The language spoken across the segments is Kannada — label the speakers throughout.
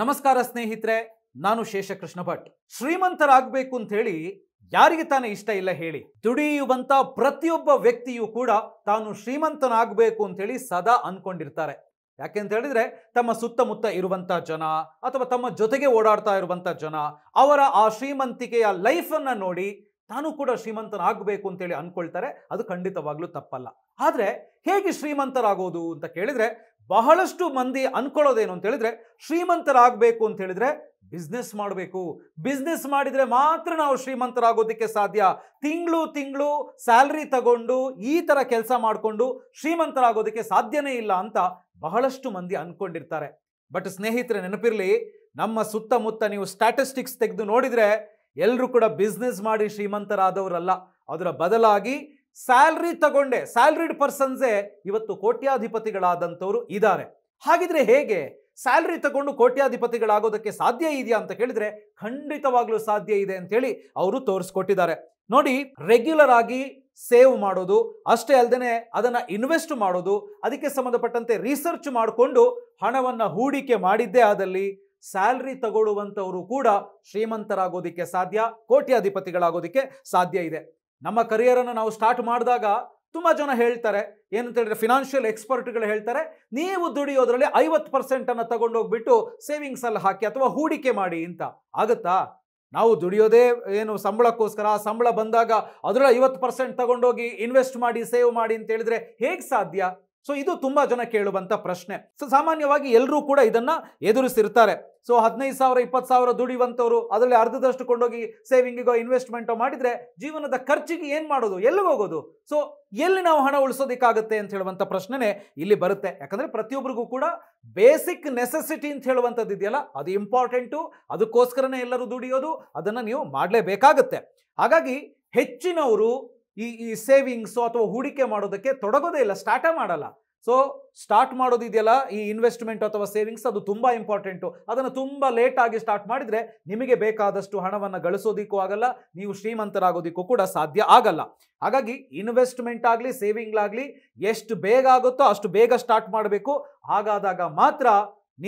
Speaker 1: ನಮಸ್ಕಾರ ಸ್ನೇಹಿತರೆ ನಾನು ಶೇಷಕೃಷ್ಣ ಭಟ್ ಶ್ರೀಮಂತರಾಗಬೇಕು ಅಂತ ಹೇಳಿ ಯಾರಿಗೆ ತಾನೇ ಇಷ್ಟ ಇಲ್ಲ ಹೇಳಿ ದುಡಿಯುವಂತ ಪ್ರತಿಯೊಬ್ಬ ವ್ಯಕ್ತಿಯೂ ಕೂಡ ತಾನು ಶ್ರೀಮಂತನಾಗಬೇಕು ಅಂತ ಹೇಳಿ ಸದಾ ಅನ್ಕೊಂಡಿರ್ತಾರೆ ಯಾಕೆಂತ ಹೇಳಿದ್ರೆ ತಮ್ಮ ಸುತ್ತಮುತ್ತ ಇರುವಂತ ಜನ ಅಥವಾ ತಮ್ಮ ಜೊತೆಗೆ ಓಡಾಡ್ತಾ ಇರುವಂತ ಜನ ಅವರ ಆ ಶ್ರೀಮಂತಿಕೆಯ ಲೈಫ್ ಅನ್ನ ನೋಡಿ ತಾನು ಕೂಡ ಶ್ರೀಮಂತನಾಗಬೇಕು ಅಂತೇಳಿ ಅನ್ಕೊಳ್ತಾರೆ ಅದು ಖಂಡಿತವಾಗ್ಲೂ ತಪ್ಪಲ್ಲ ಆದ್ರೆ ಹೇಗೆ ಶ್ರೀಮಂತರಾಗೋದು ಅಂತ ಕೇಳಿದ್ರೆ ಬಹಳಷ್ಟು ಮಂದಿ ಅನ್ಕೊಳ್ಳೋದೇನು ಅಂತ ಹೇಳಿದ್ರೆ ಶ್ರೀಮಂತರಾಗಬೇಕು ಅಂತ ಹೇಳಿದ್ರೆ ಬಿಸ್ನೆಸ್ ಮಾಡಬೇಕು ಬಿಸ್ನೆಸ್ ಮಾಡಿದರೆ ಮಾತ್ರ ನಾವು ಶ್ರೀಮಂತರಾಗೋದಕ್ಕೆ ಸಾಧ್ಯ ತಿಂಗಳು ತಿಂಗಳು ಸ್ಯಾಲ್ರಿ ತಗೊಂಡು ಈ ಥರ ಕೆಲಸ ಮಾಡಿಕೊಂಡು ಶ್ರೀಮಂತರಾಗೋದಕ್ಕೆ ಸಾಧ್ಯನೇ ಇಲ್ಲ ಅಂತ ಬಹಳಷ್ಟು ಮಂದಿ ಅಂದ್ಕೊಂಡಿರ್ತಾರೆ ಬಟ್ ಸ್ನೇಹಿತರೆ ನೆನಪಿರಲಿ ನಮ್ಮ ಸುತ್ತಮುತ್ತ ನೀವು ಸ್ಟ್ಯಾಟಿಸ್ಟಿಕ್ಸ್ ತೆಗೆದು ನೋಡಿದರೆ ಎಲ್ಲರೂ ಕೂಡ ಬಿಸ್ನೆಸ್ ಮಾಡಿ ಶ್ರೀಮಂತರಾದವರಲ್ಲ ಅದರ ಬದಲಾಗಿ ಸ್ಯಾಲ್ರಿ ತಗೊಂಡೆ ಸ್ಯಾಲ್ರಿಡ್ ಪರ್ಸನ್ಸೇ ಇವತ್ತು ಕೋಟ್ಯಾಧಿಪತಿಗಳಾದಂಥವ್ರು ಇದ್ದಾರೆ ಹಾಗಿದ್ರೆ ಹೇಗೆ ಸ್ಯಾಲ್ರಿ ತಗೊಂಡು ಕೋಟ್ಯಾಧಿಪತಿಗಳಾಗೋದಕ್ಕೆ ಸಾಧ್ಯ ಇದೆಯಾ ಅಂತ ಕೇಳಿದ್ರೆ ಖಂಡಿತವಾಗ್ಲೂ ಸಾಧ್ಯ ಇದೆ ಅಂತೇಳಿ ಅವರು ತೋರಿಸ್ಕೊಟ್ಟಿದ್ದಾರೆ ನೋಡಿ ರೆಗ್ಯುಲರ್ ಆಗಿ ಸೇವ್ ಮಾಡೋದು ಅಷ್ಟೇ ಅಲ್ಲದೆ ಅದನ್ನ ಇನ್ವೆಸ್ಟ್ ಮಾಡೋದು ಅದಕ್ಕೆ ಸಂಬಂಧಪಟ್ಟಂತೆ ರಿಸರ್ಚ್ ಮಾಡಿಕೊಂಡು ಹಣವನ್ನು ಹೂಡಿಕೆ ಮಾಡಿದ್ದೇ ಆದಲ್ಲಿ ಸ್ಯಾಲ್ರಿ ತಗೊಳ್ಳುವಂಥವರು ಕೂಡ ಶ್ರೀಮಂತರಾಗೋದಿಕ್ಕೆ ಸಾಧ್ಯ ಕೋಟ್ಯಾಧಿಪತಿಗಳಾಗೋದಿಕ್ಕೆ ಸಾಧ್ಯ ಇದೆ ನಮ್ಮ ಕರಿಯರನ್ನು ನಾವು ಸ್ಟಾರ್ಟ್ ಮಾಡಿದಾಗ ತುಂಬ ಜನ ಹೇಳ್ತಾರೆ ಏನಂತ ಹೇಳಿದ್ರೆ ಫಿನಾನ್ಷಿಯಲ್ ಎಕ್ಸ್ಪರ್ಟ್ಗಳು ಹೇಳ್ತಾರೆ ನೀವು ದುಡಿಯೋದ್ರಲ್ಲಿ ಐವತ್ತು ಪರ್ಸೆಂಟನ್ನು ತಗೊಂಡೋಗ್ಬಿಟ್ಟು ಸೇವಿಂಗ್ಸಲ್ಲಿ ಹಾಕಿ ಅಥವಾ ಹೂಡಿಕೆ ಮಾಡಿ ಅಂತ ಆಗುತ್ತಾ ನಾವು ದುಡಿಯೋದೇ ಏನು ಸಂಬಳಕ್ಕೋಸ್ಕರ ಆ ಸಂಬಳ ಬಂದಾಗ ಅದರಲ್ಲಿ ಐವತ್ತು ಪರ್ಸೆಂಟ್ ತಗೊಂಡೋಗಿ ಇನ್ವೆಸ್ಟ್ ಮಾಡಿ ಸೇವ್ ಮಾಡಿ ಅಂತ ಹೇಳಿದ್ರೆ ಹೇಗೆ ಸಾಧ್ಯ ಸೊ ಇದು ತುಂಬಾ ಜನ ಕೇಳುವಂತ ಪ್ರಶ್ನೆ ಸೊ ಸಾಮಾನ್ಯವಾಗಿ ಎಲ್ಲರೂ ಕೂಡ ಇದನ್ನ ಎದುರಿಸಿರ್ತಾರೆ ಸೊ ಹದಿನೈದು ಸಾವಿರ ಇಪ್ಪತ್ತು ಸಾವಿರ ದುಡಿಯುವಂಥವ್ರು ಅದರಲ್ಲಿ ಅರ್ಧದಷ್ಟು ಕೊಂಡೋಗಿ ಸೇವಿಂಗಿಗೋ ಇನ್ವೆಸ್ಟ್ಮೆಂಟೋ ಮಾಡಿದರೆ ಜೀವನದ ಖರ್ಚಿಗೆ ಏನು ಮಾಡೋದು ಎಲ್ಲಿ ಹೋಗೋದು ಸೊ ಎಲ್ಲಿ ನಾವು ಹಣ ಉಳಿಸೋದಕ್ಕಾಗುತ್ತೆ ಅಂತ ಹೇಳುವಂಥ ಪ್ರಶ್ನೆನೇ ಇಲ್ಲಿ ಬರುತ್ತೆ ಯಾಕಂದರೆ ಪ್ರತಿಯೊಬ್ಬರಿಗೂ ಕೂಡ ಬೇಸಿಕ್ ನೆಸೆಸಿಟಿ ಅಂತ ಹೇಳುವಂಥದ್ದು ಇದೆಯಲ್ಲ ಅದು ಇಂಪಾರ್ಟೆಂಟು ಅದಕ್ಕೋಸ್ಕರನೇ ಎಲ್ಲರೂ ದುಡಿಯೋದು ಅದನ್ನು ನೀವು ಮಾಡಲೇಬೇಕಾಗತ್ತೆ ಹಾಗಾಗಿ ಹೆಚ್ಚಿನವರು ಈ ಈ ಸೇವಿಂಗ್ಸು ಅಥವಾ ಹೂಡಿಕೆ ಮಾಡೋದಕ್ಕೆ ತೊಡಗೋದೇ ಇಲ್ಲ ಸ್ಟಾರ್ಟೇ ಮಾಡಲ್ಲ ಸೊ ಸ್ಟಾರ್ಟ್ ಮಾಡೋದಿದೆಯಲ್ಲ ಈ ಇನ್ವೆಸ್ಟ್ಮೆಂಟ್ ಅಥವಾ ಸೇವಿಂಗ್ಸ್ ಅದು ತುಂಬ ಇಂಪಾರ್ಟೆಂಟು ಅದನ್ನು ತುಂಬ ಲೇಟಾಗಿ ಸ್ಟಾರ್ಟ್ ಮಾಡಿದರೆ ನಿಮಗೆ ಬೇಕಾದಷ್ಟು ಹಣವನ್ನು ಗಳಿಸೋದಿಕ್ಕೂ ಆಗಲ್ಲ ನೀವು ಶ್ರೀಮಂತರಾಗೋದಿಕ್ಕೂ ಕೂಡ ಸಾಧ್ಯ ಆಗಲ್ಲ ಹಾಗಾಗಿ ಇನ್ವೆಸ್ಟ್ಮೆಂಟ್ ಆಗಲಿ ಸೇವಿಂಗ್ಲಾಗಲಿ ಎಷ್ಟು ಬೇಗ ಆಗುತ್ತೋ ಅಷ್ಟು ಬೇಗ ಸ್ಟಾರ್ಟ್ ಮಾಡಬೇಕು ಹಾಗಾದಾಗ ಮಾತ್ರ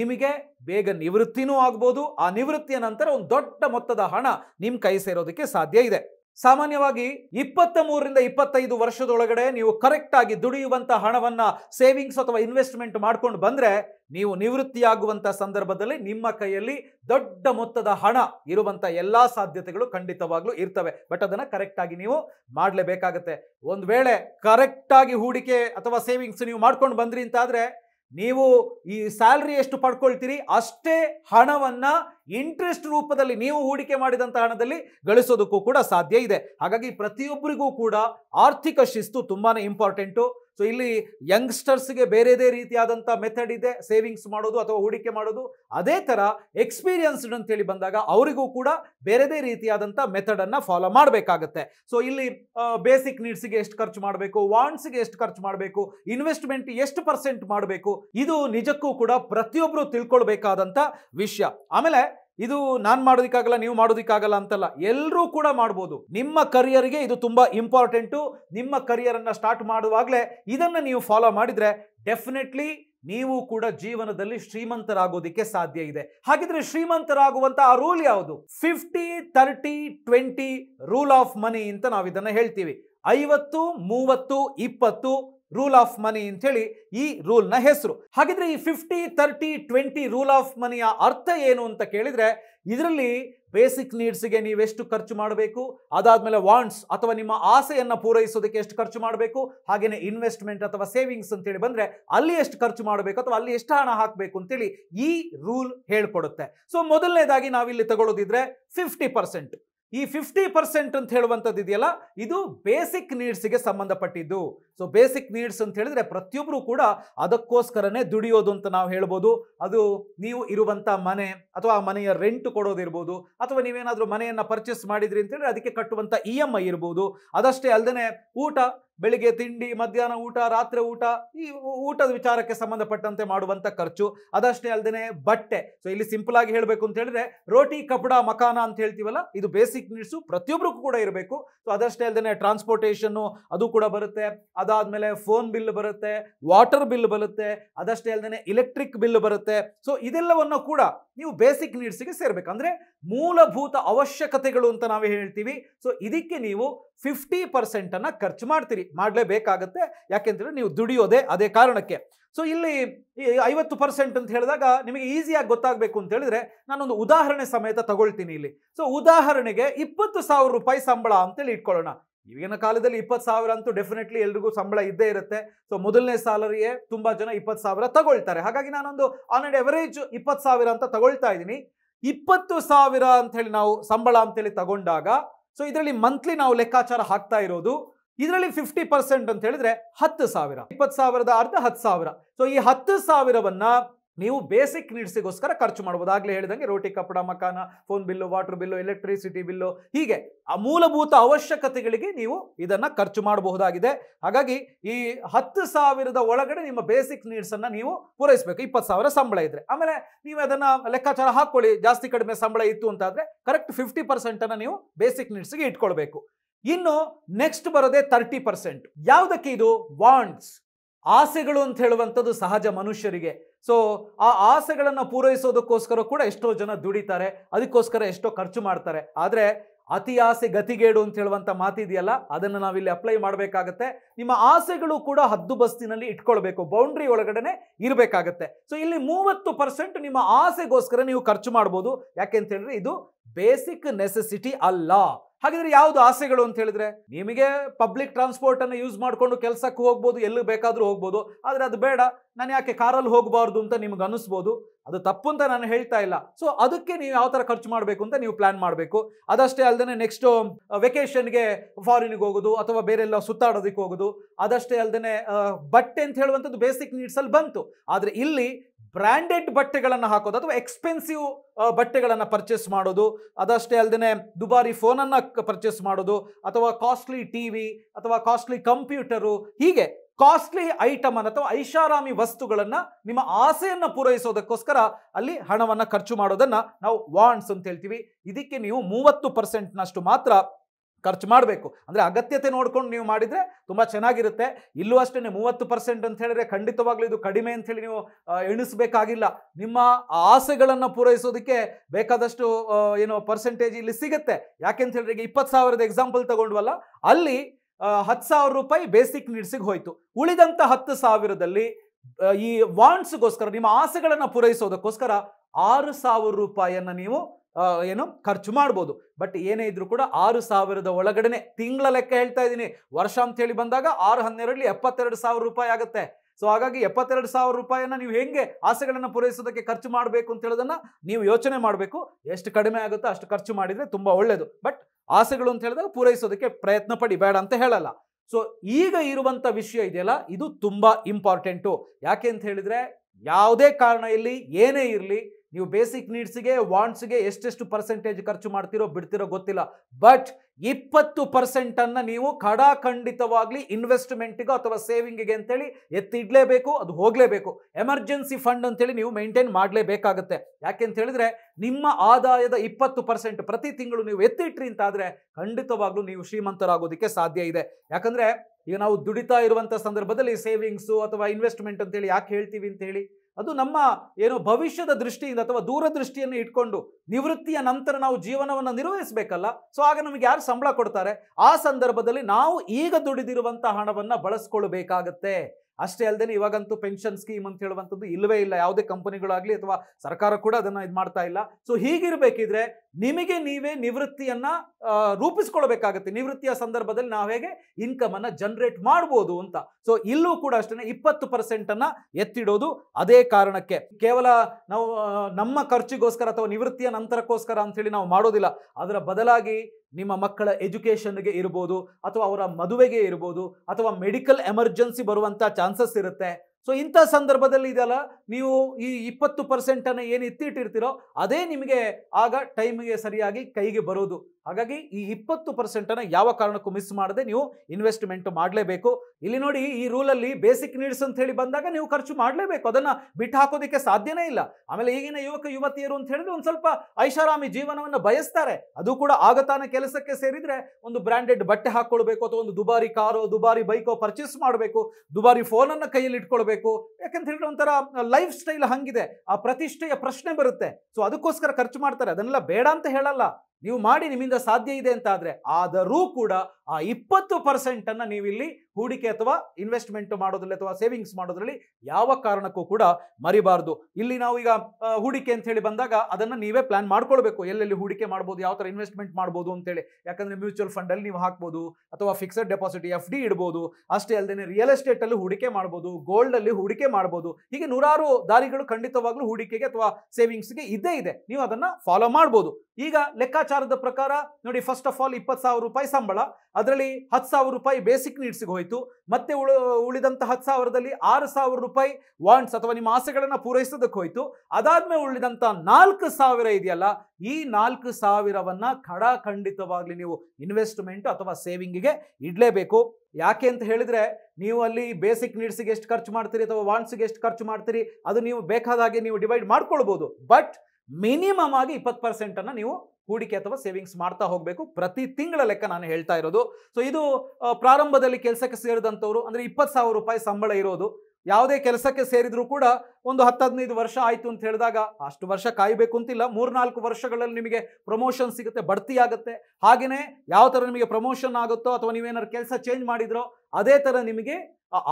Speaker 1: ನಿಮಗೆ ಬೇಗ ನಿವೃತ್ತಿನೂ ಆಗ್ಬೋದು ಆ ನಿವೃತ್ತಿಯ ನಂತರ ಒಂದು ದೊಡ್ಡ ಮೊತ್ತದ ಹಣ ನಿಮ್ಮ ಕೈ ಸೇರೋದಕ್ಕೆ ಸಾಧ್ಯ ಇದೆ ಸಾಮಾನ್ಯವಾಗಿ ಇಪ್ಪತ್ತ ಮೂರರಿಂದ ಇಪ್ಪತ್ತೈದು ವರ್ಷದೊಳಗಡೆ ನೀವು ಕರೆಕ್ಟ್ ಆಗಿ ಹಣವನ್ನು ಹಣವನ್ನ ಸೇವಿಂಗ್ಸ್ ಅಥವಾ ಇನ್ವೆಸ್ಟ್ಮೆಂಟ್ ಮಾಡ್ಕೊಂಡು ಬಂದ್ರೆ ನೀವು ನಿವೃತ್ತಿಯಾಗುವಂಥ ಸಂದರ್ಭದಲ್ಲಿ ನಿಮ್ಮ ಕೈಯಲ್ಲಿ ದೊಡ್ಡ ಮೊತ್ತದ ಹಣ ಇರುವಂತ ಎಲ್ಲಾ ಸಾಧ್ಯತೆಗಳು ಖಂಡಿತವಾಗ್ಲೂ ಇರ್ತವೆ ಬಟ್ ಅದನ್ನ ಕರೆಕ್ಟ್ ಆಗಿ ನೀವು ಮಾಡಲೇಬೇಕಾಗತ್ತೆ ಒಂದು ವೇಳೆ ಕರೆಕ್ಟ್ ಆಗಿ ಹೂಡಿಕೆ ಅಥವಾ ಸೇವಿಂಗ್ಸ್ ನೀವು ಮಾಡ್ಕೊಂಡು ಬಂದ್ರಿ ಅಂತ ನೀವು ಈ ಸ್ಯಾಲ್ರಿ ಎಷ್ಟು ಪಡ್ಕೊಳ್ತೀರಿ ಅಷ್ಟೇ ಹಣವನ್ನ ಇಂಟ್ರೆಸ್ಟ್ ರೂಪದಲ್ಲಿ ನೀವು ಹೂಡಿಕೆ ಮಾಡಿದಂಥ ಹಣದಲ್ಲಿ ಗಳಿಸೋದಕ್ಕೂ ಕೂಡ ಸಾಧ್ಯ ಇದೆ ಹಾಗಾಗಿ ಪ್ರತಿಯೊಬ್ಬರಿಗೂ ಕೂಡ ಆರ್ಥಿಕ ಶಿಸ್ತು ತುಂಬಾ ಇಂಪಾರ್ಟೆಂಟು ಸೊ ಇಲ್ಲಿ ಯಂಗ್ಸ್ಟರ್ಸ್ಗೆ ಬೇರೆದೇ ರೀತಿಯಾದಂಥ ಮೆಥಡ್ ಇದೆ ಸೇವಿಂಗ್ಸ್ ಮಾಡೋದು ಅಥವಾ ಹೂಡಿಕೆ ಮಾಡೋದು ಅದೇ ಥರ ಎಕ್ಸ್ಪೀರಿಯನ್ಸ್ಡ್ ಅಂತೇಳಿ ಬಂದಾಗ ಅವರಿಗೂ ಕೂಡ ಬೇರೆದೇ ರೀತಿಯಾದಂಥ ಮೆಥಡನ್ನು ಫಾಲೋ ಮಾಡಬೇಕಾಗತ್ತೆ ಸೊ ಇಲ್ಲಿ ಬೇಸಿಕ್ ನೀಡ್ಸ್ಗೆ ಎಷ್ಟು ಖರ್ಚು ಮಾಡಬೇಕು ವಾಂಡ್ಸ್ಗೆ ಎಷ್ಟು ಖರ್ಚು ಮಾಡಬೇಕು ಇನ್ವೆಸ್ಟ್ಮೆಂಟ್ ಎಷ್ಟು ಪರ್ಸೆಂಟ್ ಮಾಡಬೇಕು ಇದು ನಿಜಕ್ಕೂ ಕೂಡ ಪ್ರತಿಯೊಬ್ಬರು ತಿಳ್ಕೊಳ್ಬೇಕಾದಂಥ ವಿಷಯ ಆಮೇಲೆ ಇದು ನಾನು ಮಾಡೋದಕ್ಕಾಗಲ್ಲ ನೀವು ಮಾಡೋದಕ್ಕಾಗಲ್ಲ ಅಂತಲ್ಲ ಎಲ್ಲರೂ ಕೂಡ ಮಾಡ್ಬೋದು ನಿಮ್ಮ ಕರಿಯರ್ಗೆ ಇದು ತುಂಬ ಇಂಪಾರ್ಟೆಂಟು ನಿಮ್ಮ ಕರಿಯರನ್ನು ಸ್ಟಾರ್ಟ್ ಮಾಡುವಾಗಲೇ ಇದನ್ನು ನೀವು ಫಾಲೋ ಮಾಡಿದರೆ ಡೆಫಿನೆಟ್ಲಿ ನೀವು ಕೂಡ ಜೀವನದಲ್ಲಿ ಶ್ರೀಮಂತರಾಗೋದಿಕ್ಕೆ ಸಾಧ್ಯ ಇದೆ ಹಾಗಿದ್ರೆ ಶ್ರೀಮಂತರಾಗುವಂತಹ ಆ ರೂಲ್ ಯಾವುದು fifty thirty twenty rule of money ಅಂತ ನಾವು ಇದನ್ನ ಹೇಳ್ತೀವಿ ಐವತ್ತು ಮೂವತ್ತು ಇಪ್ಪತ್ತು ರೂಲ್ ಆಫ್ ಮನಿ ಅಂತ ಹೇಳಿ ಈ ರೂಲ್ನ ಹೆಸರು ಹಾಗಿದ್ರೆ ಈ fifty thirty twenty rule of ಮನಿಯ ಅರ್ಥ ಏನು ಅಂತ ಕೇಳಿದರೆ ಇದರಲ್ಲಿ ಬೇಸಿಕ್ ನೀಡ್ಸ್ಗೆ ನೀವೆಷ್ಟು ಖರ್ಚು ಮಾಡಬೇಕು ಅದಾದಮೇಲೆ ವಾಂಡ್ಸ್ ಅಥವಾ ನಿಮ್ಮ ಆಸೆಯನ್ನು ಪೂರೈಸೋದಕ್ಕೆ ಎಷ್ಟು ಖರ್ಚು ಮಾಡಬೇಕು ಹಾಗೆಯೇ ಇನ್ವೆಸ್ಟ್ಮೆಂಟ್ ಅಥವಾ ಸೇವಿಂಗ್ಸ್ ಅಂತೇಳಿ ಬಂದರೆ ಅಲ್ಲಿ ಎಷ್ಟು ಖರ್ಚು ಮಾಡಬೇಕು ಅಥವಾ ಅಲ್ಲಿ ಎಷ್ಟು ಹಣ ಹಾಕಬೇಕು ಅಂತೇಳಿ ಈ ರೂಲ್ ಹೇಳ್ಕೊಡುತ್ತೆ ಸೊ ಮೊದಲನೇದಾಗಿ ನಾವಿಲ್ಲಿ ತಗೊಳ್ಳೋದಿದ್ರೆ ಫಿಫ್ಟಿ ಪರ್ಸೆಂಟ್ ಈ ಫಿಫ್ಟಿ ಪರ್ಸೆಂಟ್ ಅಂತ ಹೇಳುವಂಥದ್ದು ಇದೆಯಲ್ಲ ಇದು ಬೇಸಿಕ್ ನೀಡ್ಸ್ಗೆ ಸಂಬಂಧಪಟ್ಟಿದ್ದು ಸೊ ಬೇಸಿಕ್ ನೀಡ್ಸ್ ಅಂತ ಹೇಳಿದ್ರೆ ಪ್ರತಿಯೊಬ್ಬರು ಕೂಡ ಅದಕ್ಕೋಸ್ಕರನೇ ದುಡಿಯೋದು ಅಂತ ನಾವು ಹೇಳ್ಬೋದು ಅದು ನೀವು ಇರುವಂಥ ಮನೆ ಅಥವಾ ಆ ಮನೆಯ ರೆಂಟ್ ಕೊಡೋದಿರ್ಬೋದು ಅಥವಾ ನೀವೇನಾದರೂ ಮನೆಯನ್ನು ಪರ್ಚೇಸ್ ಮಾಡಿದ್ರಿ ಅಂತೇಳಿದ್ರೆ ಅದಕ್ಕೆ ಕಟ್ಟುವಂಥ ಇ ಎಮ್ ಐ ಇರ್ಬೋದು ಅದಷ್ಟೇ ಅಲ್ಲದೆ ಊಟ ಬೆಳಿಗ್ಗೆ ತಿಂಡಿ ಮಧ್ಯಾಹ್ನ ಊಟ ರಾತ್ರಿ ಊಟ ಈ ಊಟದ ವಿಚಾರಕ್ಕೆ ಸಂಬಂಧಪಟ್ಟಂತೆ ಮಾಡುವಂಥ ಖರ್ಚು ಅದಷ್ಟೇ ಅಲ್ಲದೆ ಬಟ್ಟೆ ಸೊ ಇಲ್ಲಿ ಸಿಂಪಲ್ ಆಗಿ ಹೇಳಬೇಕು ಅಂತ ಹೇಳಿದ್ರೆ ರೋಟಿ ಕಪಡ ಮಕಾನ ಅಂತ ಹೇಳ್ತೀವಲ್ಲ ಇದು ಬೇಸಿಕ್ ನೀಡ್ಸು ಪ್ರತಿಯೊಬ್ಬರಿಗೂ ಕೂಡ ಇರಬೇಕು ಸೊ ಅದಷ್ಟೇ ಅಲ್ಲದೆ ಟ್ರಾನ್ಸ್ಪೋರ್ಟೇಷನ್ನು ಅದು ಕೂಡ ಬರುತ್ತೆ ಅದಾದಮೇಲೆ ಫೋನ್ ಬಿಲ್ ಬರುತ್ತೆ ವಾಟರ್ ಬಿಲ್ ಬರುತ್ತೆ ಅದಷ್ಟೇ ಅಲ್ಲದೆ ಎಲೆಕ್ಟ್ರಿಕ್ ಬಿಲ್ ಬರುತ್ತೆ ಸೊ ಇದೆಲ್ಲವನ್ನು ಕೂಡ ನೀವು ಬೇಸಿಕ್ ನೀಡ್ಸಿಗೆ ಸೇರ್ಬೇಕು ಅಂದರೆ ಮೂಲಭೂತ ಅವಶ್ಯಕತೆಗಳು ಅಂತ ನಾವು ಹೇಳ್ತೀವಿ ಸೊ ಇದಕ್ಕೆ ನೀವು ಫಿಫ್ಟಿ ಪರ್ಸೆಂಟನ್ನು ಖರ್ಚು ಮಾಡ್ತೀರಿ ಮಾಡಲೇಬೇಕಾಗತ್ತೆ ಯಾಕೆಂದ್ರೆ ನೀವು ದುಡಿಯೋದೇ ಅದೇ ಕಾರಣಕ್ಕೆ ಸೊ ಇಲ್ಲಿ ಐವತ್ತು ಪರ್ಸೆಂಟ್ ಅಂತ ಹೇಳಿದಾಗ ನಿಮಗೆ ಈಸಿಯಾಗಿ ಗೊತ್ತಾಗಬೇಕು ಅಂತ ಹೇಳಿದ್ರೆ ನಾನೊಂದು ಉದಾಹರಣೆ ಸಮೇತ ತಗೊಳ್ತೀನಿ ಇಲ್ಲಿ ಸೊ ಉದಾಹರಣೆಗೆ ಇಪ್ಪತ್ತು ಸಾವಿರ ರೂಪಾಯಿ ಸಂಬಳ ಅಂತೇಳಿ ಇಟ್ಕೊಳ್ಳೋಣ ಈಗಿನ ಕಾಲದಲ್ಲಿ ಇಪ್ಪತ್ತು ಸಾವಿರ ಅಂತೂ ಡೆಫಿನೆಟ್ಲಿ ಎಲ್ರಿಗೂ ಸಂಬಳ ಇದ್ದೇ ಇರುತ್ತೆ ಸೊ ಮೊದಲನೇ ಸ್ಯಾಲರಿಯೇ ತುಂಬ ಜನ ಇಪ್ಪತ್ತು ಸಾವಿರ ತಗೊಳ್ತಾರೆ ಹಾಗಾಗಿ ನಾನೊಂದು ಆನ್ ಅಂಡ್ ಎವರೇಜ್ ಇಪ್ಪತ್ತು ಸಾವಿರ ಅಂತ ತಗೊಳ್ತಾ ಇದ್ದೀನಿ ಇಪ್ಪತ್ತು ಸಾವಿರ ಅಂತ ಹೇಳಿ ನಾವು ಸಂಬಳ ಅಂತೇಳಿ ತಗೊಂಡಾಗ ಸೊ ಇದರಲ್ಲಿ ಮಂತ್ಲಿ ನಾವು ಲೆಕ್ಕಾಚಾರ ಹಾಕ್ತಾ ಇರೋದು ಇದರಲ್ಲಿ ಫಿಫ್ಟಿ ಪರ್ಸೆಂಟ್ ಅಂತ ಹೇಳಿದ್ರೆ ಹತ್ತು ಸಾವಿರ ಇಪ್ಪತ್ತು ಸಾವಿರದ ಅರ್ಧ ಹತ್ತು ಸಾವಿರ ಸೊ ಈ ಹತ್ತು ಸಾವಿರವನ್ನ ನೀವು ಬೇಸಿಕ್ ನೀಡ್ಸಿಗೋಸ್ಕರ ಖರ್ಚು ಮಾಡ್ಬೋದು ಆಗಲೇ ಹೇಳಿದಂಗೆ ರೋಟಿ ಕಪ್ಪಡ ಮಕಾನ phone bill water bill electricity bill ಹೀಗೆ ಮೂಲಭೂತ ಅವಶ್ಯಕತೆಗಳಿಗೆ ನೀವು ಇದನ್ನು ಖರ್ಚು ಮಾಡಬಹುದಾಗಿದೆ ಹಾಗಾಗಿ ಈ ಹತ್ತು ಸಾವಿರದ ಒಳಗಡೆ ನಿಮ್ಮ ಬೇಸಿಕ್ ನೀಡ್ಸನ್ನು ನೀವು ಪೂರೈಸಬೇಕು ಇಪ್ಪತ್ತು ಸಾವಿರ ಸಂಬಳ ಇದ್ದರೆ ಆಮೇಲೆ ನೀವು ಅದನ್ನು ಲೆಕ್ಕಾಚಾರ ಹಾಕ್ಕೊಳ್ಳಿ ಜಾಸ್ತಿ ಕಡಿಮೆ ಸಂಬಳ ಇತ್ತು ಅಂತಾದರೆ ಕರೆಕ್ಟ್ ಫಿಫ್ಟಿ ಪರ್ಸೆಂಟನ್ನು ನೀವು ಬೇಸಿಕ್ ನೀಡ್ಸ್ಗೆ ಇಟ್ಕೊಳ್ಬೇಕು ಇನ್ನು ನೆಕ್ಸ್ಟ್ ಬರೋದೇ ತರ್ಟಿ ಪರ್ಸೆಂಟ್ ಯಾವುದಕ್ಕೆ ಇದು ವಾಂಟ್ಸ್ ಆಸೆಗಳು ಅಂತ ಹೇಳುವಂಥದ್ದು ಸಹಜ ಮನುಷ್ಯರಿಗೆ ಸೊ ಆ ಆಸೆಗಳನ್ನು ಪೂರೈಸೋದಕ್ಕೋಸ್ಕರ ಕೂಡ ಎಷ್ಟೋ ಜನ ದುಡಿತಾರೆ ಅದಕ್ಕೋಸ್ಕರ ಎಷ್ಟೋ ಖರ್ಚು ಮಾಡ್ತಾರೆ ಆದರೆ ಅತಿ ಆಸೆ ಗತಿಗೇಡು ಅಂತ ಹೇಳುವಂಥ ಮಾತಿದೆಯಲ್ಲ ಅದನ್ನು ನಾವಿಲ್ಲಿ ಅಪ್ಲೈ ಮಾಡಬೇಕಾಗತ್ತೆ ನಿಮ್ಮ ಆಸೆಗಳು ಕೂಡ ಹದ್ದು ಬಸ್ತಿನಲ್ಲಿ ಇಟ್ಕೊಳ್ಬೇಕು ಬೌಂಡ್ರಿ ಒಳಗಡೆ ಇರಬೇಕಾಗತ್ತೆ ಸೊ ಇಲ್ಲಿ ಮೂವತ್ತು ಪರ್ಸೆಂಟ್ ನಿಮ್ಮ ಆಸೆಗೋಸ್ಕರ ನೀವು ಖರ್ಚು ಮಾಡ್ಬೋದು ಯಾಕೆ ಅಂತ ಹೇಳಿದ್ರೆ ಇದು ಬೇಸಿಕ್ ನೆಸೆಸಿಟಿ ಅಲ್ಲ ಹಾಗಿದ್ರೆ ಯಾವುದು ಆಸೆಗಳು ಅಂತ ಹೇಳಿದ್ರೆ ನಿಮಗೆ ಪಬ್ಲಿಕ್ ಟ್ರಾನ್ಸ್ಪೋರ್ಟ್ ಅನ್ನು ಯೂಸ್ ಮಾಡಿಕೊಂಡು ಕೆಲಸಕ್ಕೆ ಹೋಗ್ಬೋದು ಎಲ್ಲಿ ಬೇಕಾದರೂ ಹೋಗ್ಬೋದು ಆದರೆ ಅದು ಬೇಡ ನಾನು ಯಾಕೆ ಕಾರಲ್ಲಿ ಹೋಗಬಾರ್ದು ಅಂತ ನಿಮ್ಗೆ ಅನಿಸ್ಬೋದು ಅದು ತಪ್ಪು ಅಂತ ನಾನು ಹೇಳ್ತಾ ಇಲ್ಲ ಸೊ ಅದಕ್ಕೆ ನೀವು ಯಾವ ಥರ ಖರ್ಚು ಮಾಡಬೇಕು ಅಂತ ನೀವು ಪ್ಲ್ಯಾನ್ ಮಾಡಬೇಕು ಅದಷ್ಟೇ ಅಲ್ಲದೆ ನೆಕ್ಸ್ಟು ವೆಕೇಷನ್ಗೆ ಫಾರಿನ್ಗೆ ಹೋಗೋದು ಅಥವಾ ಬೇರೆಲ್ಲ ಸುತ್ತಾಡೋದಕ್ಕೆ ಹೋಗೋದು ಅದಷ್ಟೇ ಅಲ್ಲದೆ ಬಟ್ಟೆ ಅಂತ ಹೇಳುವಂಥದ್ದು ಬೇಸಿಕ್ ನೀಡ್ಸಲ್ಲಿ ಬಂತು ಆದರೆ ಇಲ್ಲಿ ಬ್ರ್ಯಾಂಡೆಡ್ ಬಟ್ಟೆಗಳನ್ನು ಹಾಕೋದು ಅಥವಾ ಎಕ್ಸ್ಪೆನ್ಸಿವ್ ಬಟ್ಟೆಗಳನ್ನು ಪರ್ಚೇಸ್ ಮಾಡೋದು ಅದಷ್ಟೇ ಅಲ್ಲದೆ ದುಬಾರಿ ಫೋನನ್ನು ಪರ್ಚೇಸ್ ಮಾಡೋದು ಅಥವಾ ಕಾಸ್ಟ್ಲಿ ಟಿ ವಿ ಅಥವಾ ಕಾಸ್ಟ್ಲಿ ಕಂಪ್ಯೂಟರು ಹೀಗೆ ಕಾಸ್ಟ್ಲಿ ಐಟಮ್ ಅನ್ನು ಅಥವಾ ಐಷಾರಾಮಿ ವಸ್ತುಗಳನ್ನು ನಿಮ್ಮ ಆಸೆಯನ್ನು ಪೂರೈಸೋದಕ್ಕೋಸ್ಕರ ಅಲ್ಲಿ ಹಣವನ್ನು ಖರ್ಚು ಮಾಡೋದನ್ನು ನಾವು ವಾಂಡ್ಸ್ ಅಂತ ಹೇಳ್ತೀವಿ ಇದಕ್ಕೆ ನೀವು ಮೂವತ್ತು ಪರ್ಸೆಂಟ್ನಷ್ಟು ಮಾತ್ರ ಖರ್ಚು ಮಾಡಬೇಕು ಅಂದರೆ ಅಗತ್ಯತೆ ನೋಡ್ಕೊಂಡು ನೀವು ಮಾಡಿದರೆ ತುಂಬ ಚೆನ್ನಾಗಿರುತ್ತೆ ಇಲ್ಲೂ ಅಷ್ಟೇ ಮೂವತ್ತು ಪರ್ಸೆಂಟ್ ಅಂತ ಹೇಳಿದ್ರೆ ಖಂಡಿತವಾಗ್ಲೂ ಇದು ಕಡಿಮೆ ಅಂಥೇಳಿ ನೀವು ಎಣಿಸಬೇಕಾಗಿಲ್ಲ ನಿಮ್ಮ ಆಸೆಗಳನ್ನು ಪೂರೈಸೋದಕ್ಕೆ ಬೇಕಾದಷ್ಟು ಏನು ಪರ್ಸೆಂಟೇಜ್ ಇಲ್ಲಿ ಸಿಗುತ್ತೆ ಯಾಕೆಂತ ಹೇಳಿದ್ರೆ ಈಗ ಇಪ್ಪತ್ತು ಸಾವಿರದ ಎಕ್ಸಾಂಪಲ್ ತಗೊಂಡ್ವಲ್ಲ ಅಲ್ಲಿ ಹತ್ತು ಸಾವಿರ ರೂಪಾಯಿ ಬೇಸಿಕ್ ನೀಡ್ಸಿಗೆ ಹೋಯಿತು ಉಳಿದಂಥ ಹತ್ತು ಸಾವಿರದಲ್ಲಿ ಈ ವಾಂಟ್ಸ್ಗೋಸ್ಕರ ನಿಮ್ಮ ಆಸೆಗಳನ್ನು ಪೂರೈಸೋದಕ್ಕೋಸ್ಕರ ಆರು ಸಾವಿರ ರೂಪಾಯಿಯನ್ನು ನೀವು ಏನು ಖರ್ಚು ಮಾಡ್ಬೋದು ಬಟ್ ಏನೇ ಇದ್ರೂ ಕೂಡ ಆರು ಸಾವಿರದ ಒಳಗಡೆನೆ ತಿಂಗಳ ಲೆಕ್ಕ ಹೇಳ್ತಾ ಇದ್ದೀನಿ ವರ್ಷ ಅಂತ ಹೇಳಿ ಬಂದಾಗ ಆರು ಹನ್ನೆರಡಲ್ಲಿ ಎಪ್ಪತ್ತೆರಡು ಸಾವಿರ ರೂಪಾಯಿ ಆಗುತ್ತೆ ಸೊ ಹಾಗಾಗಿ ಎಪ್ಪತ್ತೆರಡು ಸಾವಿರ ರೂಪಾಯಿಯನ್ನ ನೀವು ಹೆಂಗೆ ಆಸೆಗಳನ್ನು ಪೂರೈಸೋದಕ್ಕೆ ಖರ್ಚು ಮಾಡಬೇಕು ಅಂತ ಹೇಳೋದನ್ನ ನೀವು ಯೋಚನೆ ಮಾಡಬೇಕು ಎಷ್ಟು ಕಡಿಮೆ ಆಗುತ್ತೋ ಅಷ್ಟು ಖರ್ಚು ಮಾಡಿದರೆ ತುಂಬ ಒಳ್ಳೆಯದು ಬಟ್ ಆಸೆಗಳು ಅಂತ ಹೇಳಿದಾಗ ಪೂರೈಸೋದಕ್ಕೆ ಪ್ರಯತ್ನ ಪಡಿ ಬೇಡ ಅಂತ ಹೇಳಲ್ಲ ಸೊ ಈಗ ಇರುವಂಥ ವಿಷಯ ಇದೆಯಲ್ಲ ಇದು ತುಂಬ ಇಂಪಾರ್ಟೆಂಟು ಯಾಕೆ ಅಂತ ಹೇಳಿದರೆ ಯಾವುದೇ ಕಾರಣ ಇಲ್ಲಿ ಏನೇ ಇರಲಿ ನೀವು ಬೇಸಿಕ್ ನೀಡ್ಸ್ಗೆ ವಾಂಟ್ಸ್ಗೆ ಎಷ್ಟೆಷ್ಟು ಪರ್ಸೆಂಟೇಜ್ ಖರ್ಚು ಮಾಡ್ತಿರೋ ಬಿಡ್ತಿರೋ ಗೊತ್ತಿಲ್ಲ ಬಟ್ ಇಪ್ಪತ್ತು ಪರ್ಸೆಂಟನ್ನು ನೀವು ಖಡಾಖಂಡಿತವಾಗ್ಲಿ ಇನ್ವೆಸ್ಟ್ಮೆಂಟ್ಗೂ ಅಥವಾ ಸೇವಿಂಗಿಗೆ ಅಂತೇಳಿ ಎತ್ತಿಡಲೇಬೇಕು ಅದು ಹೋಗಲೇಬೇಕು ಎಮರ್ಜೆನ್ಸಿ ಫಂಡ್ ಅಂತೇಳಿ ನೀವು ಮೇಂಟೈನ್ ಮಾಡಲೇಬೇಕಾಗುತ್ತೆ ಯಾಕೆ ಅಂತ ಹೇಳಿದ್ರೆ ನಿಮ್ಮ ಆದಾಯದ ಇಪ್ಪತ್ತು ಪರ್ಸೆಂಟ್ ಪ್ರತಿ ತಿಂಗಳು ನೀವು ಎತ್ತಿಟ್ರಿ ಅಂತಾದರೆ ಖಂಡಿತವಾಗ್ಲೂ ನೀವು ಶ್ರೀಮಂತರಾಗೋದಕ್ಕೆ ಸಾಧ್ಯ ಇದೆ ಯಾಕಂದರೆ ಈಗ ನಾವು ದುಡಿತಾ ಇರುವಂಥ ಸಂದರ್ಭದಲ್ಲಿ ಸೇವಿಂಗ್ಸು ಅಥವಾ ಇನ್ವೆಸ್ಟ್ಮೆಂಟ್ ಅಂತೇಳಿ ಯಾಕೆ ಹೇಳ್ತೀವಿ ಅಂತೇಳಿ ಅದು ನಮ್ಮ ಏನು ಭವಿಷ್ಯದ ದೃಷ್ಟಿಯಿಂದ ಅಥವಾ ದೂರದೃಷ್ಟಿಯನ್ನು ಇಟ್ಕೊಂಡು ನಿವೃತ್ತಿಯ ನಂತರ ನಾವು ಜೀವನವನ್ನು ನಿರ್ವಹಿಸಬೇಕಲ್ಲ ಸೊ ಆಗ ನಮಗೆ ಯಾರು ಸಂಬಳ ಕೊಡ್ತಾರೆ ಆ ಸಂದರ್ಭದಲ್ಲಿ ನಾವು ಈಗ ದುಡಿದಿರುವಂತಹ ಹಣವನ್ನು ಬಳಸ್ಕೊಳ್ಬೇಕಾಗತ್ತೆ ಅಷ್ಟೇ ಅಲ್ಲದೆ ಇವಾಗಂತೂ ಪೆನ್ಷನ್ ಸ್ಕೀಮ್ ಅಂತ ಹೇಳುವಂಥದ್ದು ಇಲ್ಲವೇ ಇಲ್ಲ ಯಾವುದೇ ಕಂಪನಿಗಳಾಗಲಿ ಅಥವಾ ಸರ್ಕಾರ ಕೂಡ ಅದನ್ನು ಇದು ಮಾಡ್ತಾ ಇಲ್ಲ ಸೊ ಹೀಗಿರಬೇಕಿದ್ರೆ ನಿಮಗೆ ನೀವೇ ನಿವೃತ್ತಿಯನ್ನು ರೂಪಿಸ್ಕೊಳ್ಬೇಕಾಗತ್ತೆ ನಿವೃತ್ತಿಯ ಸಂದರ್ಭದಲ್ಲಿ ನಾವು ಹೇಗೆ ಇನ್ಕಮನ್ನು ಜನರೇಟ್ ಮಾಡ್ಬೋದು ಅಂತ ಸೊ ಇಲ್ಲೂ ಕೂಡ ಅಷ್ಟೇ ಇಪ್ಪತ್ತು ಪರ್ಸೆಂಟನ್ನು ಎತ್ತಿಡೋದು ಅದೇ ಕಾರಣಕ್ಕೆ ಕೇವಲ ನಾವು ನಮ್ಮ ಖರ್ಚಿಗೋಸ್ಕರ ಅಥವಾ ನಿವೃತ್ತಿಯ ನಂತರಕ್ಕೋಸ್ಕರ ಅಂಥೇಳಿ ನಾವು ಮಾಡೋದಿಲ್ಲ ಅದರ ಬದಲಾಗಿ ನಿಮ್ಮ ಮಕ್ಕಳ ಎಜುಕೇಷನ್ಗೆ ಇರ್ಬೋದು ಅಥವಾ ಅವರ ಮದುವೆಗೆ ಇರ್ಬೋದು ಅಥವಾ ಮೆಡಿಕಲ್ ಎಮರ್ಜೆನ್ಸಿ ಬರುವಂಥ ಚಾನ್ಸಸ್ ಇರುತ್ತೆ ಸೊ ಇಂಥ ಸಂದರ್ಭದಲ್ಲಿ ಇದೆಯಲ್ಲ ನೀವು ಈ ಇಪ್ಪತ್ತು ಪರ್ಸೆಂಟನ್ನು ಏನು ಇತ್ತಿಟ್ಟಿರ್ತೀರೋ ಅದೇ ನಿಮಗೆ ಆಗ ಟೈಮಿಗೆ ಸರಿಯಾಗಿ ಕೈಗೆ ಬರೋದು ಹಾಗಾಗಿ ಈ ಇಪ್ಪತ್ತು ಪರ್ಸೆಂಟನ್ನು ಯಾವ ಕಾರಣಕ್ಕೂ ಮಿಸ್ ಮಾಡದೆ ನೀವು ಇನ್ವೆಸ್ಟ್ಮೆಂಟ್ ಮಾಡಲೇಬೇಕು ಇಲ್ಲಿ ನೋಡಿ ಈ ರೂಲಲ್ಲಿ ಬೇಸಿಕ್ ನೀಡ್ಸ್ ಅಂತ ಹೇಳಿ ಬಂದಾಗ ನೀವು ಖರ್ಚು ಮಾಡಲೇಬೇಕು ಅದನ್ನು ಬಿಟ್ಟು ಹಾಕೋದಕ್ಕೆ ಸಾಧ್ಯನೇ ಇಲ್ಲ ಆಮೇಲೆ ಈಗಿನ ಯುವಕ ಯುವತಿಯರು ಅಂತ ಹೇಳಿದ್ರೆ ಒಂದು ಸ್ವಲ್ಪ ಐಷಾರಾಮಿ ಜೀವನವನ್ನು ಬಯಸ್ತಾರೆ ಅದು ಕೂಡ ಆಗತಾನ ಕೆಲಸಕ್ಕೆ ಸೇರಿದರೆ ಒಂದು ಬ್ರ್ಯಾಂಡೆಡ್ ಬಟ್ಟೆ ಹಾಕ್ಕೊಳ್ಬೇಕು ಅಥವಾ ಒಂದು ದುಬಾರಿ ಕಾರು ದುಬಾರಿ ಬೈಕೋ ಪರ್ಚೇಸ್ ಮಾಡಬೇಕು ದುಬಾರಿ ಫೋನನ್ನು ಕೈಯಲ್ಲಿ ಇಟ್ಕೊಳ್ಬೇಕು ಯಾಕಂತ ಹೇಳಿದ್ರೆ ಒಂಥರ ಲೈಫ್ ಸ್ಟೈಲ್ ಹಂಗಿದೆ ಆ ಪ್ರತಿಷ್ಠೆಯ ಪ್ರಶ್ನೆ ಬರುತ್ತೆ ಸೊ ಅದಕ್ಕೋಸ್ಕರ ಖರ್ಚು ಮಾಡ್ತಾರೆ ಅದನ್ನೆಲ್ಲ ಬೇಡ ಅಂತ ಹೇಳಲ್ಲ ನೀವು ಮಾಡಿ ನಿಮ್ಮಿಂದ ಸಾಧ್ಯ ಇದೆ ಅಂತ ಆದರೆ ಆದರೂ ಕೂಡ ಆ ಇಪ್ಪತ್ತು ನೀವು ನೀವಿಲ್ಲಿ ಹೂಡಿಕೆ ಅಥವಾ ಇನ್ವೆಸ್ಟ್ಮೆಂಟ್ ಮಾಡೋದ್ರಲ್ಲಿ ಅಥವಾ ಸೇವಿಂಗ್ಸ್ ಮಾಡೋದ್ರಲ್ಲಿ ಯಾವ ಕಾರಣಕ್ಕೂ ಕೂಡ ಮರಿಬಾರ್ದು ಇಲ್ಲಿ ನಾವು ಈಗ ಹೂಡಿಕೆ ಅಂತ ಹೇಳಿ ಬಂದಾಗ ಅದನ್ನು ನೀವೇ ಪ್ಲಾನ್ ಮಾಡ್ಕೊಳ್ಬೇಕು ಎಲ್ಲೆಲ್ಲಿ ಹೂಡಿಕೆ ಮಾಡ್ಬೋದು ಯಾವ ಥರ ಇನ್ವೆಸ್ಟ್ಮೆಂಟ್ ಮಾಡ್ಬೋದು ಅಂತೇಳಿ ಯಾಕಂದ್ರೆ ಮ್ಯೂಚುವಲ್ ಫಂಡಲ್ಲಿ ನೀವು ಹಾಕ್ಬೋದು ಅಥವಾ ಫಿಕ್ಸೆಡ್ ಡೆಪಾಸಿಟ್ ಎಫ್ ಡಿ ಇಡ್ಬೋದು ಅಷ್ಟೇ ಅಲ್ಲದೆ ರಿಯಲ್ ಎಸ್ಟೇಟಲ್ಲಿ ಹೂಡಿಕೆ ಮಾಡ್ಬೋದು ಗೋಲ್ಡಲ್ಲಿ ಹೂಡಿಕೆ ಮಾಡ್ಬೋದು ಹೀಗೆ ನೂರಾರು ದಾರಿಗಳು ಖಂಡಿತವಾಗ್ಲೂ ಹೂಡಿಕೆಗೆ ಅಥವಾ ಸೇವಿಂಗ್ಸ್ಗೆ ಇದೇ ಇದೆ ನೀವು ಅದನ್ನು ಫಾಲೋ ಮಾಡ್ಬೋದು ಈಗ ಲೆಕ್ಕಾಚಾರದ ಪ್ರಕಾರ ನೋಡಿ ಫಸ್ಟ್ ಆಫ್ ಆಲ್ ಇಪ್ಪತ್ತು ಸಾವಿರ ರೂಪಾಯಿ ಸಂಬಳ ಅದರಲ್ಲಿ ಹತ್ತು ಸಾವಿರ ರೂಪಾಯಿ ಬೇಸಿಕ್ ನೀಡ್ಸಿಗೆ ಹೋಯಿತು ಮತ್ತೆ ಉಳ ಉಳಿದಂಥ ಹತ್ತು ಸಾವಿರದಲ್ಲಿ ಆರು ಸಾವಿರ ರೂಪಾಯಿ ವಾಂಟ್ಸ್ ಅಥವಾ ನಿಮ್ಮ ಆಸೆಗಳನ್ನು ಪೂರೈಸೋದಕ್ಕೆ ಹೋಯಿತು ಅದಾದ್ಮೇಲೆ ಉಳಿದಂಥ ನಾಲ್ಕು ಸಾವಿರ ಇದೆಯಲ್ಲ ಈ ನಾಲ್ಕು ಸಾವಿರವನ್ನು ಖಡಾಖಂಡಿತವಾಗಲಿ ನೀವು ಇನ್ವೆಸ್ಟ್ಮೆಂಟ್ ಅಥವಾ ಸೇವಿಂಗಿಗೆ ಇಡಲೇಬೇಕು ಯಾಕೆ ಅಂತ ಹೇಳಿದರೆ ನೀವು ಅಲ್ಲಿ ಬೇಸಿಕ್ ನೀಡ್ಸಿಗೆ ಎಷ್ಟು ಖರ್ಚು ಮಾಡ್ತೀರಿ ಅಥವಾ ಗೆ ಎಷ್ಟು ಖರ್ಚು ಮಾಡ್ತೀರಿ ಅದು ನೀವು ಬೇಕಾದಾಗೆ ನೀವು ಡಿವೈಡ್ ಮಾಡ್ಕೊಳ್ಬೋದು ಬಟ್ ಮಿನಿಮಮ್ ಆಗಿ ಇಪ್ಪತ್ತು ಪರ್ಸೆಂಟನ್ನು ನೀವು ಹೂಡಿಕೆ ಅಥವಾ ಸೇವಿಂಗ್ಸ್ ಮಾಡ್ತಾ ಹೋಗಬೇಕು ಪ್ರತಿ ತಿಂಗಳ ಲೆಕ್ಕ ನಾನು ಹೇಳ್ತಾ ಇರೋದು ಸೊ ಇದು ಪ್ರಾರಂಭದಲ್ಲಿ ಕೆಲಸಕ್ಕೆ ಸೇರಿದಂಥವ್ರು ಅಂದರೆ ಇಪ್ಪತ್ತು ಸಾವಿರ ರೂಪಾಯಿ ಸಂಬಳ ಇರೋದು ಯಾವುದೇ ಕೆಲಸಕ್ಕೆ ಸೇರಿದ್ರು ಕೂಡ ಒಂದು ಹತ್ತು ಹದಿನೈದು ವರ್ಷ ಆಯಿತು ಅಂತ ಹೇಳಿದಾಗ ಅಷ್ಟು ವರ್ಷ ಕಾಯಬೇಕು ಅಂತಿಲ್ಲ ಮೂರ್ನಾಲ್ಕು ವರ್ಷಗಳಲ್ಲಿ ನಿಮಗೆ ಪ್ರಮೋಷನ್ ಸಿಗುತ್ತೆ ಬಡ್ತಿ ಆಗುತ್ತೆ ಹಾಗೆಯೇ ಯಾವ ಥರ ನಿಮಗೆ ಪ್ರಮೋಷನ್ ಆಗುತ್ತೋ ಅಥವಾ ನೀವೇನಾದ್ರು ಕೆಲಸ ಚೇಂಜ್ ಮಾಡಿದ್ರೋ ಅದೇ ಥರ ನಿಮಗೆ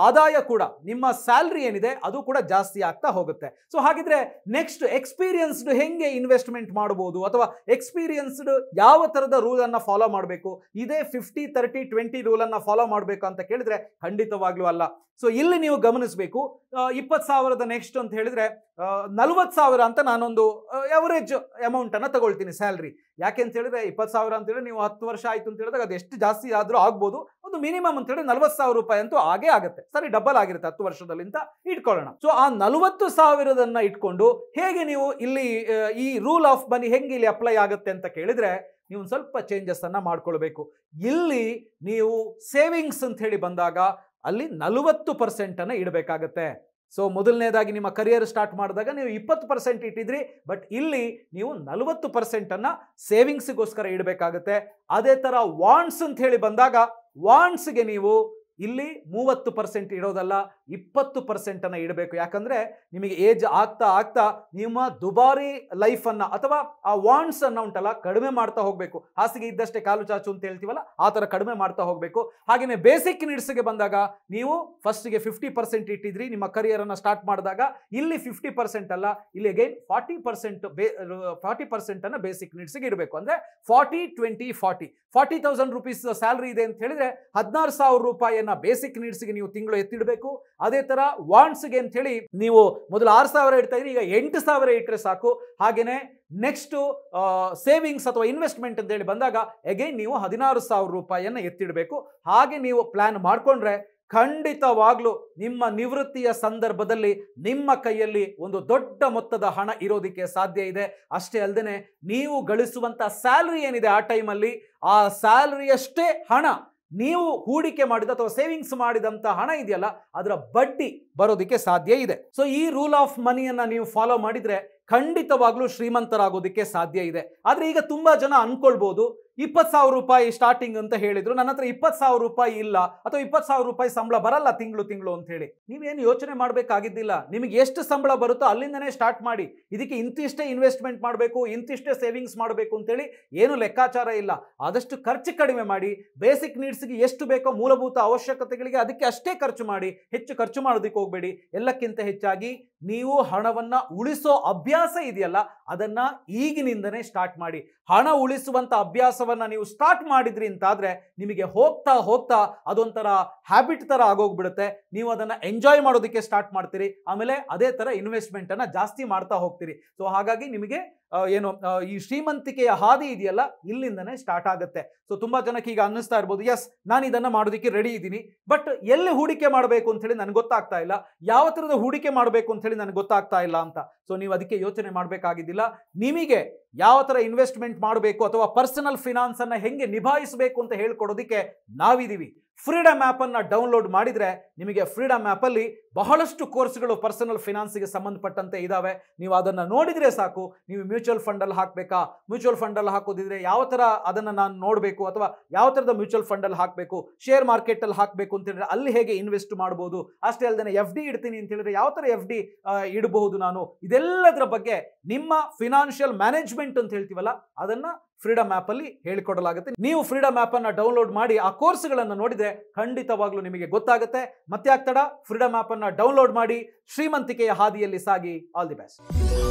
Speaker 1: ಆದಾಯ ಕೂಡ ನಿಮ್ಮ ಸ್ಯಾಲ್ರಿ ಏನಿದೆ ಅದು ಕೂಡ ಜಾಸ್ತಿ ಆಗ್ತಾ ಹೋಗುತ್ತೆ ಸೊ ಹಾಗಿದ್ರೆ ನೆಕ್ಸ್ಟ್ ಎಕ್ಸ್ಪೀರಿಯನ್ಸ್ಡ್ ಹೆಂಗೆ ಇನ್ವೆಸ್ಟ್ಮೆಂಟ್ ಮಾಡಬಹುದು ಅಥವಾ ಎಕ್ಸ್ಪೀರಿಯನ್ಸ್ಡ್ ಯಾವ ತರದ ರೂಲ್ ಅನ್ನ ಫಾಲೋ ಮಾಡಬೇಕು ಇದೇ ಫಿಫ್ಟಿ ತರ್ಟಿ ಟ್ವೆಂಟಿ ಅನ್ನ ಫಾಲೋ ಮಾಡಬೇಕು ಅಂತ ಕೇಳಿದ್ರೆ ಖಂಡಿತವಾಗ್ಲೂ ಅಲ್ಲ ಸೊ ಇಲ್ಲಿ ನೀವು ಗಮನಿಸಬೇಕು ಇಪ್ಪತ್ತು ಸಾವಿರದ ನೆಕ್ಸ್ಟ್ ಅಂತ ಹೇಳಿದ್ರೆ ನಲ್ವತ್ತು ಸಾವಿರ ಅಂತ ನಾನೊಂದು ಎವರೇಜ್ ಅಮೌಂಟನ್ನು ತಗೊಳ್ತೀನಿ ಸ್ಯಾಲ್ರಿ ಯಾಕೆ ಅಂತ ಹೇಳಿದ್ರೆ ಇಪ್ಪತ್ತು ಸಾವಿರ ಅಂತ ಹೇಳಿದ್ರೆ ನೀವು ಹತ್ತು ವರ್ಷ ಆಯ್ತು ಅಂತ ಹೇಳಿದಾಗ ಅದು ಎಷ್ಟು ಜಾಸ್ತಿ ಆದ್ರೂ ಆಗ್ಬೋದು ಒಂದು ಮಿನಿಮಮ್ ಅಂತ ಹೇಳಿದ್ರೆ ನಲ್ವತ್ ಸಾವಿರ ರೂಪಾಯಿ ಅಂತೂ ಹಾಗೆ ಆಗುತ್ತೆ ಸರಿ ಡಬಲ್ ಆಗಿರುತ್ತೆ ಹತ್ತು ವರ್ಷದಲ್ಲಿ ಅಂತ ಇಟ್ಕೊಳ್ಳೋಣ ಸೊ ಆ ನಲವತ್ತು ಸಾವಿರದನ್ನ ಇಟ್ಕೊಂಡು ಹೇಗೆ ನೀವು ಇಲ್ಲಿ ಈ ರೂಲ್ ಆಫ್ ಮನಿ ಹೆಂಗೆ ಇಲ್ಲಿ ಅಪ್ಲೈ ಆಗುತ್ತೆ ಅಂತ ಕೇಳಿದ್ರೆ ನೀವು ಸ್ವಲ್ಪ ಚೇಂಜಸ್ ಅನ್ನ ಮಾಡ್ಕೊಳ್ಬೇಕು ಇಲ್ಲಿ ನೀವು ಸೇವಿಂಗ್ಸ್ ಅಂತ ಹೇಳಿ ಬಂದಾಗ ಅಲ್ಲಿ ನಲವತ್ತು ಪರ್ಸೆಂಟನ್ನು ಇಡಬೇಕಾಗತ್ತೆ ಸೊ ಮೊದಲನೇದಾಗಿ ನಿಮ್ಮ ಕರಿಯರ್ ಸ್ಟಾರ್ಟ್ ಮಾಡಿದಾಗ ನೀವು ಇಪ್ಪತ್ತು ಪರ್ಸೆಂಟ್ ಇಟ್ಟಿದ್ರಿ ಬಟ್ ಇಲ್ಲಿ ನೀವು ನಲವತ್ತು ಪರ್ಸೆಂಟನ್ನು ಸೇವಿಂಗ್ಸ್ಗೋಸ್ಕರ ಇಡಬೇಕಾಗತ್ತೆ ಅದೇ ಥರ ವಾಂಡ್ಸ್ ಅಂತ ಹೇಳಿ ಬಂದಾಗ ವಾಂಡ್ಸ್ಗೆ ನೀವು ಇಲ್ಲಿ ಮೂವತ್ತು ಪರ್ಸೆಂಟ್ ಇಡೋದಲ್ಲ ಇಪ್ಪತ್ತು ಪರ್ಸೆಂಟನ್ನು ಇಡಬೇಕು ಯಾಕಂದರೆ ನಿಮಗೆ ಏಜ್ ಆಗ್ತಾ ಆಗ್ತಾ ನಿಮ್ಮ ದುಬಾರಿ ಲೈಫನ್ನು ಅಥವಾ ಆ ವಾಂಟ್ಸನ್ನು ಉಂಟಲ್ಲ ಕಡಿಮೆ ಮಾಡ್ತಾ ಹೋಗಬೇಕು ಹಾಸಿಗೆ ಇದ್ದಷ್ಟೇ ಕಾಲು ಚಾಚು ಅಂತ ಹೇಳ್ತೀವಲ್ಲ ಆ ಥರ ಕಡಿಮೆ ಮಾಡ್ತಾ ಹೋಗಬೇಕು ಹಾಗೆಯೇ ಬೇಸಿಕ್ ನೀಡ್ಸ್ಗೆ ಬಂದಾಗ ನೀವು ಫಸ್ಟಿಗೆ ಫಿಫ್ಟಿ ಪರ್ಸೆಂಟ್ ಇಟ್ಟಿದ್ರಿ ನಿಮ್ಮ ಕರಿಯರನ್ನು ಸ್ಟಾರ್ಟ್ ಮಾಡಿದಾಗ ಇಲ್ಲಿ ಫಿಫ್ಟಿ ಪರ್ಸೆಂಟ್ ಅಲ್ಲ ಇಲ್ಲಿ ಅಗೈನ್ ಫಾರ್ಟಿ ಪರ್ಸೆಂಟ್ ಬೇ ಫಾರ್ಟಿ ಪರ್ಸೆಂಟನ್ನು ಬೇಸಿಕ್ ನೀಡ್ಸ್ಗೆ ಇಡಬೇಕು ಅಂದರೆ forty twenty forty forty thousand rupees salary ಇದೆ ಅಂತ ಹೇಳಿದರೆ ಹದಿನಾರು ಸಾವಿರ ರೂಪಾಯಿಯನ್ನು ಬೇಸಿಕ್ ನೀಡ್ಸ್ಗೆ ನೀವು ತಿಂಗಳು ಎತ್ತಿಡಬೇಕು ಅದೇ ತರ ವಾಂಟ್ಸ್ಗೆ ಅಂತ ಹೇಳಿ ನೀವು ಮೊದಲು ಆರು ಸಾವಿರ ಇಡ್ತಾ ಇದ್ರಿ ಈಗ ಎಂಟು ಸಾವಿರ ಇಟ್ಟರೆ ಸಾಕು ಹಾಗೆಯೇ ನೆಕ್ಸ್ಟ್ ಸೇವಿಂಗ್ಸ್ ಅಥವಾ ಇನ್ವೆಸ್ಟ್ಮೆಂಟ್ ಅಂತ ಹೇಳಿ ಬಂದಾಗ ಅಗೈನ್ ನೀವು ಹದಿನಾರು ಸಾವಿರ ರೂಪಾಯಿಯನ್ನು ಎತ್ತಿಡಬೇಕು ಹಾಗೆ ನೀವು ಪ್ಲಾನ್ ಮಾಡಿಕೊಂಡ್ರೆ ಖಂಡಿತವಾಗ್ಲೂ ನಿಮ್ಮ ನಿವೃತ್ತಿಯ ಸಂದರ್ಭದಲ್ಲಿ ನಿಮ್ಮ ಕೈಯಲ್ಲಿ ಒಂದು ದೊಡ್ಡ ಮೊತ್ತದ ಹಣ ಇರೋದಕ್ಕೆ ಸಾಧ್ಯ ಇದೆ ಅಷ್ಟೇ ಅಲ್ಲದೆ ನೀವು ಗಳಿಸುವಂಥ ಸ್ಯಾಲ್ರಿ ಏನಿದೆ ಆ ಟೈಮಲ್ಲಿ ಆ ಸ್ಯಾಲ್ರಿಯಷ್ಟೇ ಹಣ ನೀವು ಹೂಡಿಕೆ ಮಾಡಿದ ಅಥವಾ ಸೇವಿಂಗ್ಸ್ ಮಾಡಿದಂಥ ಹಣ ಇದೆಯಲ್ಲ ಅದರ ಬಡ್ಡಿ ಬರೋದಕ್ಕೆ ಸಾಧ್ಯ ಇದೆ ಸೊ ಈ ರೂಲ್ ಆಫ್ ಮನಿಯನ್ನು ನೀವು ಫಾಲೋ ಮಾಡಿದರೆ ಖಂಡಿತವಾಗ್ಲೂ ಶ್ರೀಮಂತರಾಗೋದಕ್ಕೆ ಸಾಧ್ಯ ಇದೆ ಆದರೆ ಈಗ ತುಂಬಾ ಜನ ಅನ್ಕೊಳ್ಬೋದು ಇಪ್ಪತ್ತು ಸಾವಿರ ರೂಪಾಯಿ ಸ್ಟಾರ್ಟಿಂಗ್ ಅಂತ ಹೇಳಿದ್ರು ನನ್ನ ಹತ್ರ ಇಪ್ಪತ್ತು ಸಾವಿರ ರೂಪಾಯಿ ಇಲ್ಲ ಅಥವಾ ಇಪ್ಪತ್ತು ಸಾವಿರ ರೂಪಾಯಿ ಸಂಬಳ ಬರಲ್ಲ ತಿಂಗಳು ತಿಂಗಳು ಅಂತ ಹೇಳಿ ನೀವೇನು ಯೋಚನೆ ಮಾಡಬೇಕಾಗಿದ್ದಿಲ್ಲ ನಿಮಗೆ ಎಷ್ಟು ಸಂಬಳ ಬರುತ್ತೋ ಅಲ್ಲಿಂದನೇ ಸ್ಟಾರ್ಟ್ ಮಾಡಿ ಇದಕ್ಕೆ ಇಂತಿಷ್ಟೇ ಇನ್ವೆಸ್ಟ್ಮೆಂಟ್ ಮಾಡಬೇಕು ಇಂತಿಷ್ಟೇ ಸೇವಿಂಗ್ಸ್ ಮಾಡಬೇಕು ಅಂತೇಳಿ ಏನು ಲೆಕ್ಕಾಚಾರ ಇಲ್ಲ ಆದಷ್ಟು ಖರ್ಚು ಕಡಿಮೆ ಮಾಡಿ ಬೇಸಿಕ್ ನೀಡ್ಸ್ಗೆ ಎಷ್ಟು ಬೇಕೋ ಮೂಲಭೂತ ಅವಶ್ಯಕತೆಗಳಿಗೆ ಅದಕ್ಕೆ ಅಷ್ಟೇ ಖರ್ಚು ಮಾಡಿ ಹೆಚ್ಚು ಖರ್ಚು ಮಾಡೋದಕ್ಕೆ ಹೋಗಬೇಡಿ ಎಲ್ಲಕ್ಕಿಂತ ಹೆಚ್ಚಾಗಿ ನೀವು ಹಣವನ್ನು ಉಳಿಸೋ ಅಭ್ಯಾಸ ಅಭ್ಯಾಸ ಇದೆಯಲ್ಲ ಅದನ್ನ ಈಗಿನಿಂದನೇ ಸ್ಟಾರ್ಟ್ ಮಾಡಿ ಹಣ ಉಳಿಸುವಂತ ಅಭ್ಯಾಸವನ್ನ ನೀವು ಸ್ಟಾರ್ಟ್ ಮಾಡಿದ್ರಿ ಅಂತಾದ್ರೆ ನಿಮಗೆ ಹೋಗ್ತಾ ಹೋಗ್ತಾ ಅದೊಂಥರ ಹ್ಯಾಬಿಟ್ ತರ ಆಗೋಗ್ಬಿಡುತ್ತೆ ನೀವು ಅದನ್ನ ಎಂಜಾಯ್ ಮಾಡೋದಕ್ಕೆ ಸ್ಟಾರ್ಟ್ ಮಾಡ್ತೀರಿ ಆಮೇಲೆ ಅದೇ ತರ ಇನ್ವೆಸ್ಟ್ಮೆಂಟ್ ಅನ್ನ ಜಾಸ್ತಿ ಮಾಡ್ತಾ ಹೋಗ್ತೀರಿ ಸೊ ಹಾಗಾಗಿ ನಿಮಗೆ ಏನು ಈ ಶ್ರೀಮಂತಿಕೆಯ ಹಾದಿ ಇದೆಯಲ್ಲ ಇಲ್ಲಿಂದನೇ ಸ್ಟಾರ್ಟ್ ಆಗುತ್ತೆ ಸೊ ತುಂಬಾ ಜನಕ್ಕೆ ಈಗ ಅನ್ನಿಸ್ತಾ ಇರ್ಬೋದು ಎಸ್ ನಾನು ಇದನ್ನ ಮಾಡೋದಕ್ಕೆ ರೆಡಿ ಇದ್ದೀನಿ ಬಟ್ ಎಲ್ಲಿ ಹೂಡಿಕೆ ಮಾಡಬೇಕು ಅಂತ ಹೇಳಿ ನನಗೆ ಗೊತ್ತಾಗ್ತಾ ಇಲ್ಲ ಯಾವ ಥರದ ಹೂಡಿಕೆ ಮಾಡಬೇಕು ಅಂತ ಹೇಳಿ ನನಗೆ ಗೊತ್ತಾಗ್ತಾ ಇಲ್ಲ ಅಂತ ಸೊ ನೀವು ಅದಕ್ಕೆ ಯೋಚನೆ ಮಾಡಬೇಕಾಗಿದ್ದಿಲ್ಲ ನಿಮಗೆ ಯಾವ ಥರ ಇನ್ವೆಸ್ಟ್ಮೆಂಟ್ ಮಾಡಬೇಕು ಅಥವಾ ಪರ್ಸನಲ್ ಫಿನಾನ್ಸನ್ನು ಅನ್ನ ಹೆಂಗೆ ನಿಭಾಯಿಸಬೇಕು ಅಂತ ಹೇಳ್ಕೊಡೋದಕ್ಕೆ ನಾವಿದ್ದೀವಿ ಫ್ರೀಡಮ್ ಆ್ಯಪನ್ನು ಡೌನ್ಲೋಡ್ ಮಾಡಿದರೆ ನಿಮಗೆ ಫ್ರೀಡಮ್ ಆ್ಯಪಲ್ಲಿ ಬಹಳಷ್ಟು ಕೋರ್ಸ್ಗಳು ಪರ್ಸನಲ್ ಫೈನಾನ್ಸಿಗೆ ಸಂಬಂಧಪಟ್ಟಂತೆ ಇದ್ದಾವೆ ನೀವು ಅದನ್ನು ನೋಡಿದರೆ ಸಾಕು ನೀವು ಮ್ಯೂಚುವಲ್ ಫಂಡಲ್ಲಿ ಹಾಕಬೇಕಾ ಮ್ಯೂಚುವಲ್ ಫಂಡಲ್ಲಿ ಹಾಕೋದಿದ್ರೆ ಯಾವ ಥರ ಅದನ್ನು ನಾನು ನೋಡಬೇಕು ಅಥವಾ ಯಾವ ಥರದ ಮ್ಯೂಚುವಲ್ ಫಂಡಲ್ಲಿ ಹಾಕಬೇಕು ಶೇರ್ ಮಾರ್ಕೆಟಲ್ಲಿ ಹಾಕಬೇಕು ಅಂತ ಅಲ್ಲಿ ಹೇಗೆ ಇನ್ವೆಸ್ಟ್ ಮಾಡ್ಬೋದು ಅಷ್ಟೇ ಅಲ್ಲದೆ ಎಫ್ ಡಿ ಇಡ್ತೀನಿ ಅಂತ ಹೇಳಿದ್ರೆ ಯಾವ ಥರ ಎಫ್ ಡಿ ಇಡಬಹುದು ನಾನು ಇದೆಲ್ಲದರ ಬಗ್ಗೆ ನಿಮ್ಮ ಫಿನಾನ್ಷಿಯಲ್ ಮ್ಯಾನೇಜ್ಮೆಂಟ್ ಅಂತ ಹೇಳ್ತೀವಲ್ಲ ಅದನ್ನು ಫ್ರೀಡಮ್ ಅಲ್ಲಿ ಹೇಳಿಕೊಡಲಾಗುತ್ತೆ ನೀವು ಫ್ರೀಡಮ್ ಆ್ಯಪನ್ನು ಡೌನ್ಲೋಡ್ ಮಾಡಿ ಆ ಕೋರ್ಸ್ಗಳನ್ನು ನೋಡಿದರೆ ಖಂಡಿತವಾಗ್ಲೂ ನಿಮಗೆ ಗೊತ್ತಾಗುತ್ತೆ ಮತ್ತೆ ಆಗ್ತಡ ಫ್ರೀಡಮ್ ಆ್ಯಪನ್ನು ಡೌನ್ಲೋಡ್ ಮಾಡಿ ಶ್ರೀಮಂತಿಕೆಯ ಹಾದಿಯಲ್ಲಿ ಸಾಗಿ ಆಲ್ ದಿ ಬೆಸ್ಟ್